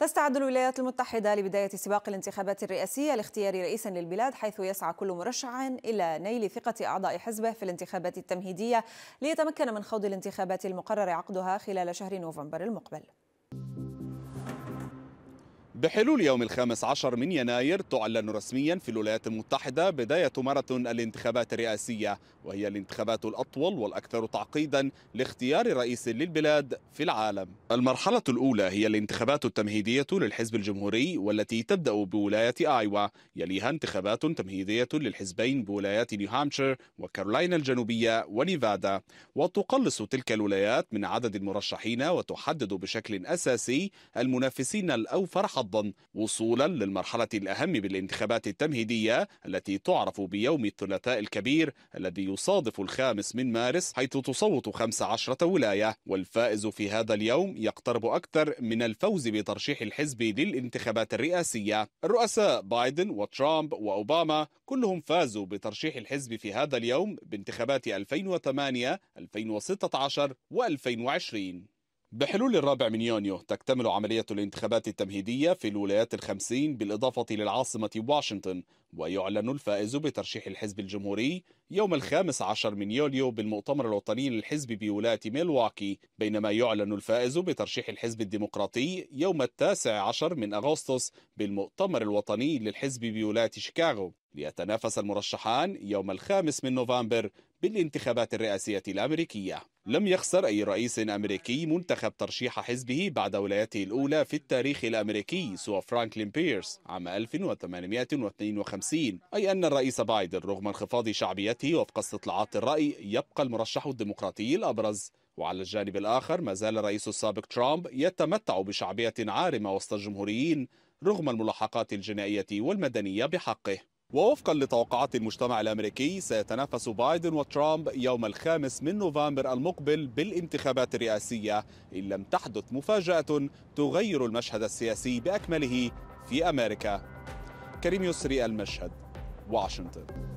تستعد الولايات المتحدة لبداية سباق الانتخابات الرئاسية لاختيار رئيس للبلاد حيث يسعى كل مرشح إلى نيل ثقة أعضاء حزبه في الانتخابات التمهيدية ليتمكن من خوض الانتخابات المقرر عقدها خلال شهر نوفمبر المقبل. بحلول يوم الخامس عشر من يناير تعلن رسميا في الولايات المتحدة بداية ماراثون الانتخابات الرئاسية وهي الانتخابات الأطول والأكثر تعقيدا لاختيار رئيس للبلاد في العالم المرحلة الأولى هي الانتخابات التمهيدية للحزب الجمهوري والتي تبدأ بولاية آيوا يليها انتخابات تمهيدية للحزبين بولايات نيوهامشير وكارولاينا الجنوبية ونيفادا وتقلص تلك الولايات من عدد المرشحين وتحدد بشكل أساسي المنافسين الأوفر حظا أيضا وصولا للمرحلة الأهم بالانتخابات التمهيدية التي تعرف بيوم الثلاثاء الكبير الذي يصادف الخامس من مارس حيث تصوت 15 ولاية والفائز في هذا اليوم يقترب أكثر من الفوز بترشيح الحزب للانتخابات الرئاسية الرؤساء بايدن وترامب وأوباما كلهم فازوا بترشيح الحزب في هذا اليوم بانتخابات 2008 2016 و 2020 بحلول الرابع من يونيو تكتمل عملية الانتخابات التمهيدية في الولايات الخمسين بالإضافة للعاصمة واشنطن ويعلن الفائز بترشيح الحزب الجمهوري يوم الخامس عشر من يوليو بالمؤتمر الوطني للحزب بولاية ميلواكي بينما يعلن الفائز بترشيح الحزب الديمقراطي يوم التاسع عشر من أغسطس بالمؤتمر الوطني للحزب بولاية شيكاغو ليتنافس المرشحان يوم الخامس من نوفمبر بالانتخابات الرئاسية الأمريكية لم يخسر أي رئيس أمريكي منتخب ترشيح حزبه بعد ولايته الأولى في التاريخ الأمريكي سوى فرانكلين بيرس عام 1852 أي أن الرئيس بايدن رغم انخفاض شعبيته وفق استطلاعات الرأي يبقى المرشح الديمقراطي الأبرز وعلى الجانب الآخر ما زال الرئيس السابق ترامب يتمتع بشعبية عارمة وسط الجمهوريين رغم الملاحقات الجنائية والمدنية بحقه ووفقا لتوقعات المجتمع الامريكي سيتنافس بايدن وترامب يوم الخامس من نوفمبر المقبل بالانتخابات الرئاسيه ان لم تحدث مفاجاه تغير المشهد السياسي باكمله في امريكا كريم يسري المشهد واشنطن